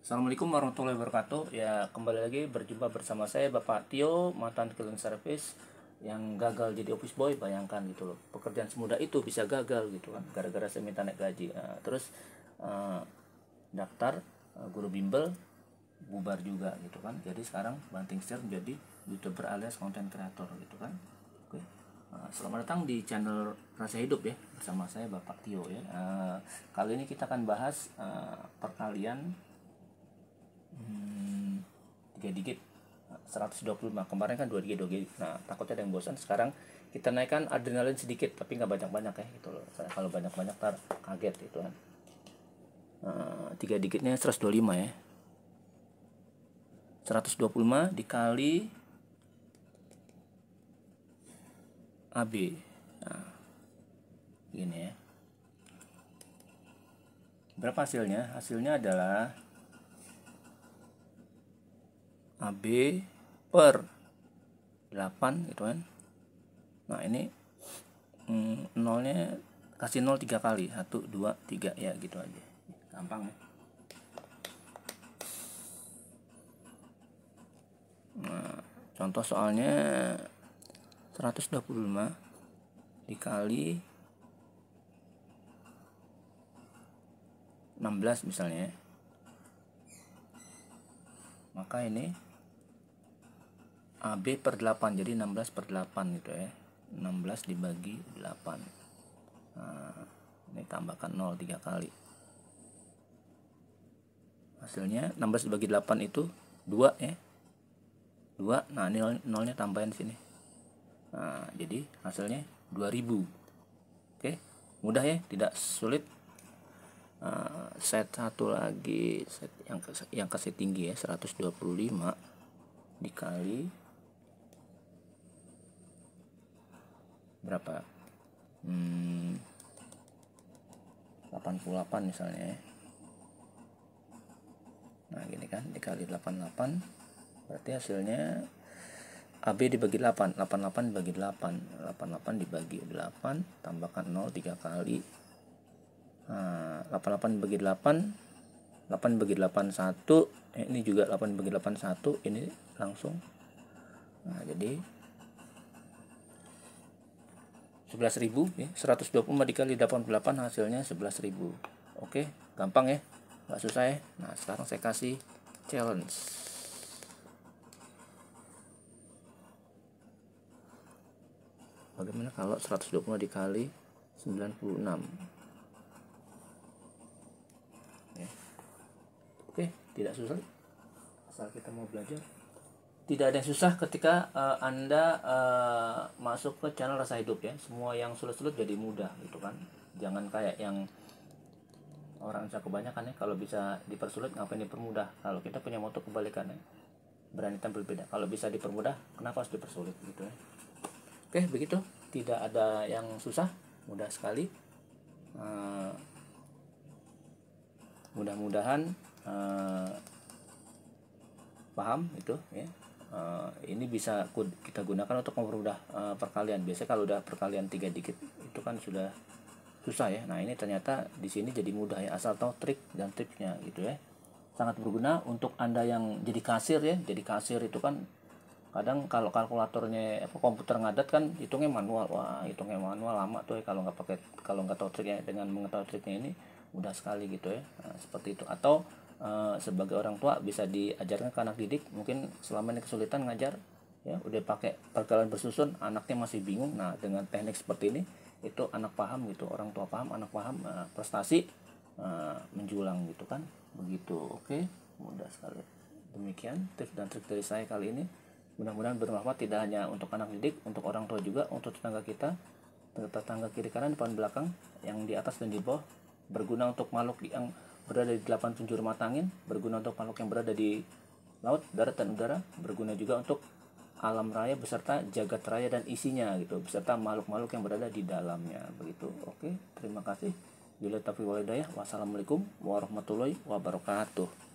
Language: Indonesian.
Assalamualaikum warahmatullahi wabarakatuh. Ya, kembali lagi berjumpa bersama saya Bapak Tio, mantan cleaning service yang gagal jadi office boy, bayangkan gitu loh. Pekerjaan semudah itu bisa gagal gitu kan gara-gara saya minta naik gaji. Nah, terus uh, daftar uh, guru bimbel bubar juga gitu kan. Jadi sekarang banting setir menjadi YouTuber alias konten kreator gitu kan. Oke. selamat datang di channel Rasa Hidup ya bersama saya Bapak Tio ya. kali ini kita akan bahas perkalian hmm, tiga digit 125 kemarin kan dua digit dua digit nah takutnya ada yang bosan sekarang kita naikkan adrenalin sedikit tapi nggak banyak banyak ya gitu loh karena kalau banyak banyak tar kaget itu kan nah, tiga digitnya 125 ya 125 dikali AB nah, gini ya berapa hasilnya hasilnya adalah AB per 8 gitu kan nah ini mm, nolnya kasih nol 3 kali 1 2 3 ya gitu aja gampang ya nah contoh soalnya 125 dikali 16 misalnya maka ini AB per 8 jadi 16 per 8 gitu ya 16 dibagi 8 ya. nah, ini tambahkan 0 3 kali hasilnya 16 dibagi 8 itu 2 ya 2 nah ini nolnya tambahin sini nah jadi hasilnya 2000 oke mudah ya tidak sulit uh, set satu lagi set yang ke, yang kasih tinggi ya 125 dikali berapa hmm, 88 misalnya ya. nah gini kan dikali 88 berarti hasilnya AB dibagi 8 88 dibagi 8 88 dibagi 8 tambahkan 0 3 kali nah, 88 dibagi 8 8 bagi 8 1 eh, ini juga 8 bagi 8 1 ini langsung nah jadi 11.000 ya 120 dikali 88 hasilnya 11.000 oke gampang ya nggak susah ya nah sekarang saya kasih challenge bagaimana kalau 120 dikali 96 ya. oke tidak susah asal kita mau belajar tidak ada yang susah ketika uh, anda uh, masuk ke channel rasa hidup ya semua yang sulit-sulit jadi mudah gitu kan jangan kayak yang orang bisa kebanyakan ya kalau bisa dipersulit ngapain dipermudah kalau kita punya moto ya berani tampil kan beda kalau bisa dipermudah kenapa harus dipersulit gitu ya oke begitu tidak ada yang susah mudah sekali uh, mudah-mudahan uh, paham itu ya Eh, ini bisa kita gunakan untuk mempermudah eh, perkalian biasanya kalau udah perkalian tiga digit itu kan sudah susah ya nah ini ternyata di sini jadi mudah ya asal tahu trik dan tipsnya gitu ya sangat berguna untuk anda yang jadi kasir ya jadi kasir itu kan kadang kalau kalkulatornya apa komputer ngadat kan hitungnya manual wah hitungnya manual lama tuh ya kalau nggak pakai kalau nggak tahu triknya dengan mengetahui triknya ini mudah sekali gitu ya nah, seperti itu atau Eh, sebagai orang tua bisa diajarkan ke anak didik mungkin selama ini kesulitan ngajar ya udah pakai perkalian bersusun anaknya masih bingung nah dengan teknik seperti ini itu anak paham gitu orang tua paham anak paham uh, prestasi uh, menjulang gitu kan begitu oke okay? mudah sekali demikian tips dan trik dari saya kali ini mudah-mudahan bermanfaat tidak hanya untuk anak didik untuk orang tua juga untuk tetangga kita tetangga kiri kanan depan belakang yang di atas dan di bawah berguna untuk makhluk yang berada di delapan penjuru mata angin, berguna untuk makhluk yang berada di laut, darat, dan udara, berguna juga untuk alam raya beserta jagat raya dan isinya gitu, beserta makhluk-makhluk yang berada di dalamnya begitu. Oke, terima kasih. Bila tapi walidayah Wassalamualaikum warahmatullahi wabarakatuh.